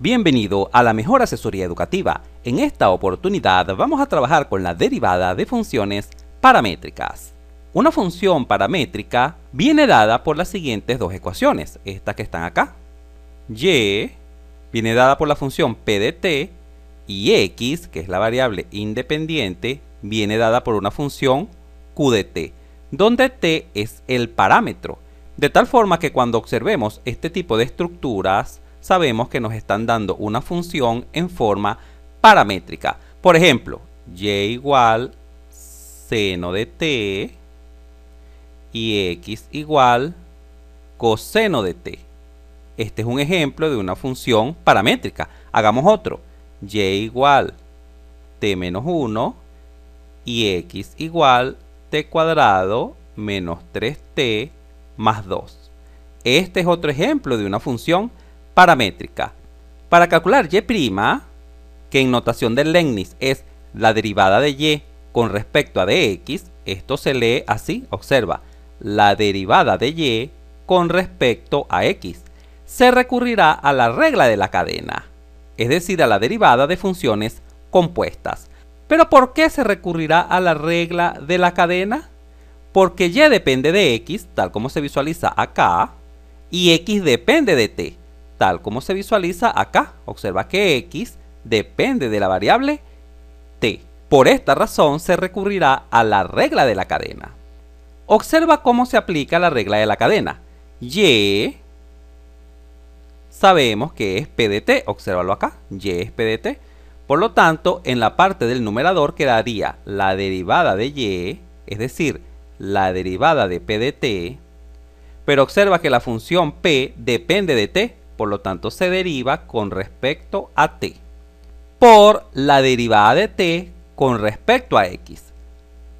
Bienvenido a la mejor asesoría educativa. En esta oportunidad vamos a trabajar con la derivada de funciones paramétricas. Una función paramétrica viene dada por las siguientes dos ecuaciones, estas que están acá. Y viene dada por la función p de t y x, que es la variable independiente, viene dada por una función q de t, donde t es el parámetro. De tal forma que cuando observemos este tipo de estructuras, sabemos que nos están dando una función en forma paramétrica. Por ejemplo, y igual seno de t y x igual coseno de t. Este es un ejemplo de una función paramétrica. Hagamos otro. y igual t menos 1 y x igual t cuadrado menos 3t más 2. Este es otro ejemplo de una función paramétrica. Para calcular y', que en notación de Leibniz es la derivada de y con respecto a dx, esto se lee así, observa, la derivada de y con respecto a x, se recurrirá a la regla de la cadena, es decir, a la derivada de funciones compuestas. ¿Pero por qué se recurrirá a la regla de la cadena? Porque y depende de x, tal como se visualiza acá, y x depende de t tal como se visualiza acá. Observa que x depende de la variable t. Por esta razón se recurrirá a la regla de la cadena. Observa cómo se aplica la regla de la cadena. Y sabemos que es PDT, obsérvalo acá, Y es PDT. Por lo tanto, en la parte del numerador quedaría la derivada de Y, es decir, la derivada de PDT. Pero observa que la función P depende de T, por lo tanto se deriva con respecto a t, por la derivada de t con respecto a x.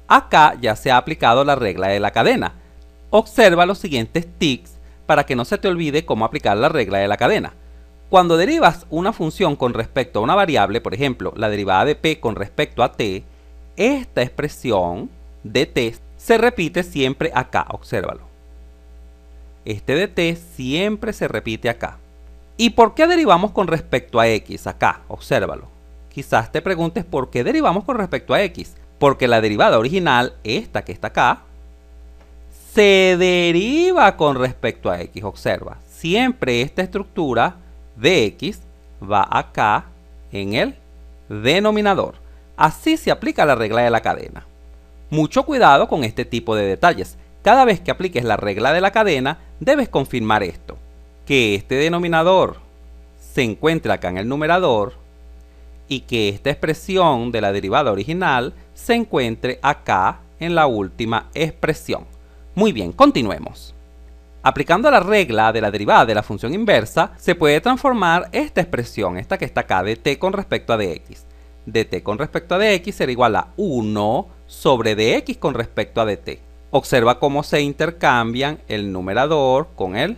Acá ya se ha aplicado la regla de la cadena. Observa los siguientes tics para que no se te olvide cómo aplicar la regla de la cadena. Cuando derivas una función con respecto a una variable, por ejemplo, la derivada de p con respecto a t, esta expresión de t se repite siempre acá, obsérvalo. Este de t siempre se repite acá. ¿Y por qué derivamos con respecto a x? Acá, obsérvalo. Quizás te preguntes por qué derivamos con respecto a x. Porque la derivada original, esta que está acá, se deriva con respecto a x. Observa, siempre esta estructura de x va acá en el denominador. Así se aplica la regla de la cadena. Mucho cuidado con este tipo de detalles. Cada vez que apliques la regla de la cadena, debes confirmar esto que este denominador se encuentre acá en el numerador y que esta expresión de la derivada original se encuentre acá en la última expresión. Muy bien, continuemos. Aplicando la regla de la derivada de la función inversa, se puede transformar esta expresión, esta que está acá, de t con respecto a dx. dt con respecto a dx será igual a 1 sobre dx con respecto a dt. Observa cómo se intercambian el numerador con el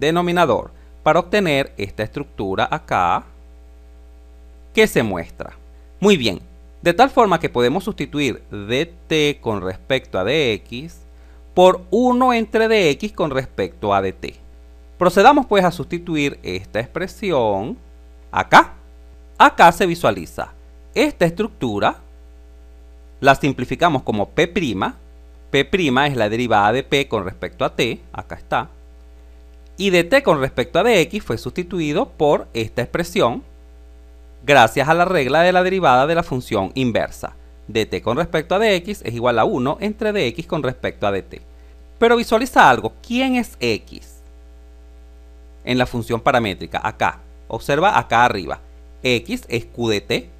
denominador para obtener esta estructura acá que se muestra. Muy bien, de tal forma que podemos sustituir dt con respecto a dx por 1 entre dx con respecto a dt. Procedamos pues a sustituir esta expresión acá. Acá se visualiza esta estructura, la simplificamos como p', p' es la derivada de p con respecto a t, acá está, y dt con respecto a dx fue sustituido por esta expresión gracias a la regla de la derivada de la función inversa. dt con respecto a dx es igual a 1 entre dx con respecto a dt. Pero visualiza algo, ¿quién es x? En la función paramétrica, acá. Observa acá arriba. x es q de t.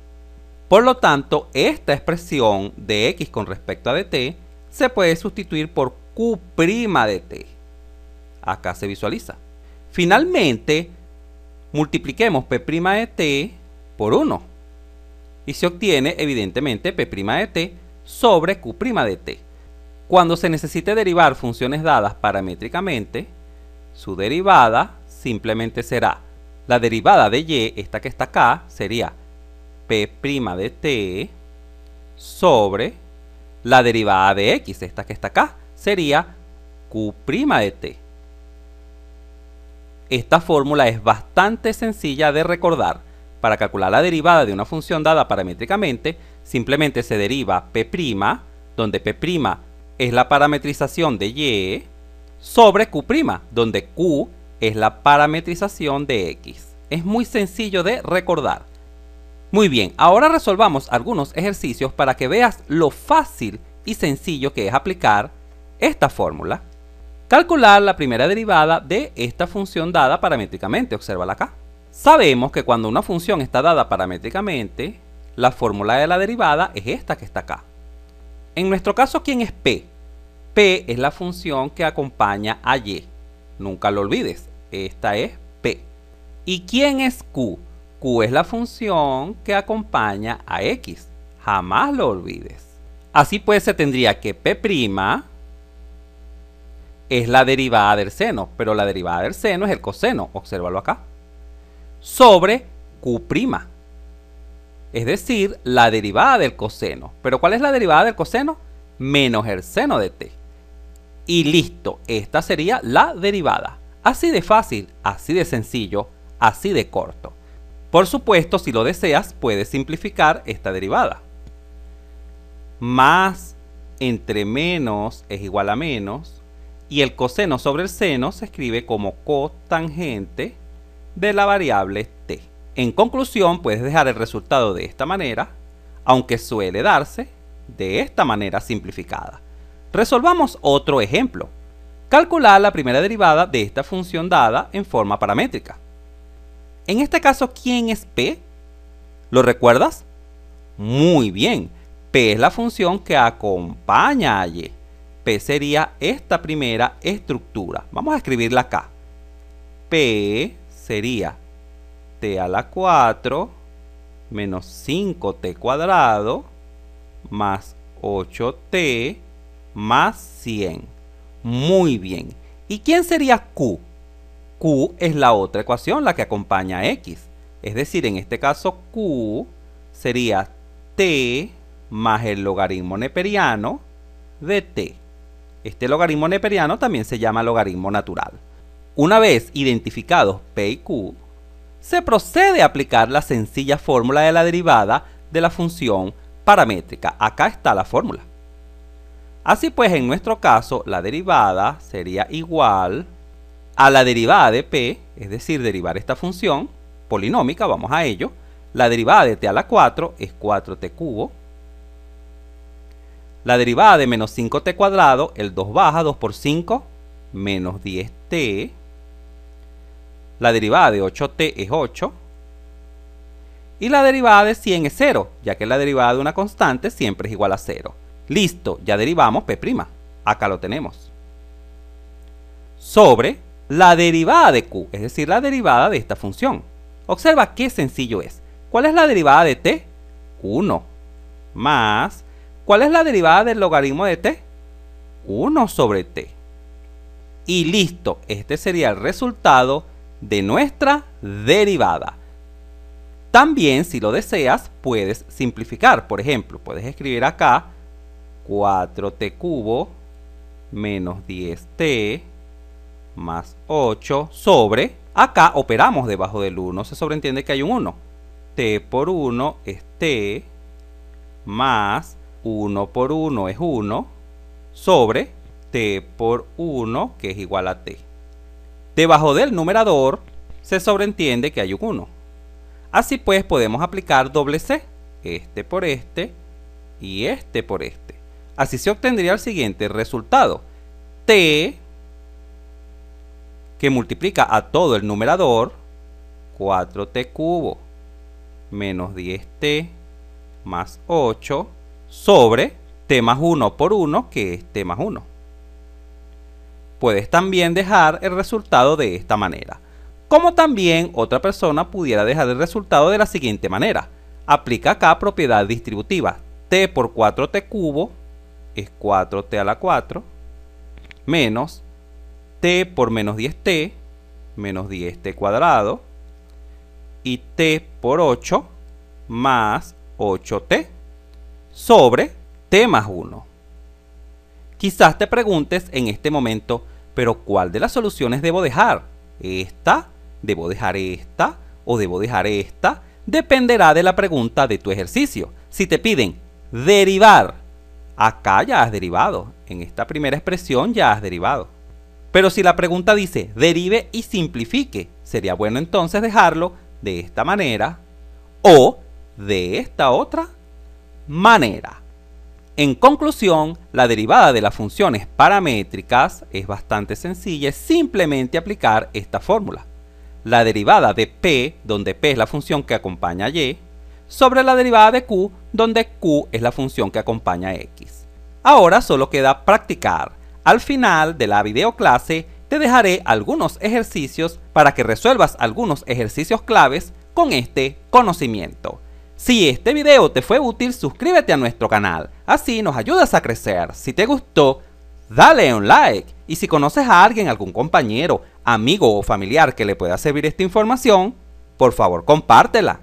Por lo tanto, esta expresión de x con respecto a dt se puede sustituir por q' de t. Acá se visualiza. Finalmente, multipliquemos P' de T por 1. Y se obtiene, evidentemente, P' de T sobre Q' de T. Cuando se necesite derivar funciones dadas paramétricamente, su derivada simplemente será la derivada de y, esta que está acá, sería p' de t sobre la derivada de x, esta que está acá, sería q' de t. Esta fórmula es bastante sencilla de recordar. Para calcular la derivada de una función dada paramétricamente, simplemente se deriva p', donde p' es la parametrización de y, sobre q', donde q es la parametrización de x. Es muy sencillo de recordar. Muy bien, ahora resolvamos algunos ejercicios para que veas lo fácil y sencillo que es aplicar esta fórmula. Calcular la primera derivada de esta función dada paramétricamente, obsérvala acá. Sabemos que cuando una función está dada paramétricamente, la fórmula de la derivada es esta que está acá. En nuestro caso, ¿quién es P? P es la función que acompaña a Y. Nunca lo olvides, esta es P. ¿Y quién es Q? Q es la función que acompaña a X. Jamás lo olvides. Así pues, se tendría que P' es la derivada del seno, pero la derivada del seno es el coseno, obsérvalo acá, sobre Q'. Es decir, la derivada del coseno. ¿Pero cuál es la derivada del coseno? Menos el seno de t. Y listo, esta sería la derivada. Así de fácil, así de sencillo, así de corto. Por supuesto, si lo deseas, puedes simplificar esta derivada. Más entre menos es igual a menos y el coseno sobre el seno se escribe como cotangente de la variable t. En conclusión, puedes dejar el resultado de esta manera, aunque suele darse de esta manera simplificada. Resolvamos otro ejemplo. Calcular la primera derivada de esta función dada en forma paramétrica. En este caso, ¿quién es p? ¿Lo recuerdas? Muy bien, p es la función que acompaña a y. P sería esta primera estructura. Vamos a escribirla acá. P sería T a la 4 menos 5T cuadrado más 8T más 100. Muy bien. ¿Y quién sería Q? Q es la otra ecuación, la que acompaña a X. Es decir, en este caso Q sería T más el logaritmo neperiano de T. Este logaritmo neperiano también se llama logaritmo natural. Una vez identificados P y Q, se procede a aplicar la sencilla fórmula de la derivada de la función paramétrica. Acá está la fórmula. Así pues, en nuestro caso, la derivada sería igual a la derivada de p, es decir, derivar esta función polinómica, vamos a ello. La derivada de t a la 4 es 4t cubo la derivada de menos 5t cuadrado, el 2 baja, 2 por 5, menos 10t. La derivada de 8t es 8. Y la derivada de 100 es 0, ya que la derivada de una constante siempre es igual a 0. Listo, ya derivamos p'. Acá lo tenemos. Sobre la derivada de q, es decir, la derivada de esta función. Observa qué sencillo es. ¿Cuál es la derivada de t? 1 más ¿Cuál es la derivada del logaritmo de t? 1 sobre t. Y listo, este sería el resultado de nuestra derivada. También, si lo deseas, puedes simplificar. Por ejemplo, puedes escribir acá 4t cubo menos 10t más 8 sobre... Acá operamos debajo del 1, se sobreentiende que hay un 1. t por 1 es t más 1 por 1 es 1 sobre t por 1 que es igual a t. Debajo del numerador se sobreentiende que hay un 1. Así pues podemos aplicar doble c, este por este y este por este. Así se obtendría el siguiente resultado. t que multiplica a todo el numerador 4t cubo menos 10t más 8 sobre temas 1 por 1, que es más 1. Puedes también dejar el resultado de esta manera. Como también otra persona pudiera dejar el resultado de la siguiente manera. Aplica acá propiedad distributiva. T por 4T cubo es 4T a la 4 menos T por menos 10T menos 10T cuadrado y T por 8 más 8T sobre temas 1. Quizás te preguntes en este momento, pero ¿cuál de las soluciones debo dejar? ¿Esta? ¿Debo dejar esta? ¿O debo dejar esta? Dependerá de la pregunta de tu ejercicio. Si te piden derivar, acá ya has derivado. En esta primera expresión ya has derivado. Pero si la pregunta dice derive y simplifique, sería bueno entonces dejarlo de esta manera o de esta otra manera. En conclusión, la derivada de las funciones paramétricas es bastante sencilla, simplemente aplicar esta fórmula. La derivada de p, donde p es la función que acompaña a y, sobre la derivada de q, donde q es la función que acompaña a x. Ahora solo queda practicar. Al final de la videoclase te dejaré algunos ejercicios para que resuelvas algunos ejercicios claves con este conocimiento. Si este video te fue útil, suscríbete a nuestro canal, así nos ayudas a crecer. Si te gustó, dale un like. Y si conoces a alguien, algún compañero, amigo o familiar que le pueda servir esta información, por favor compártela.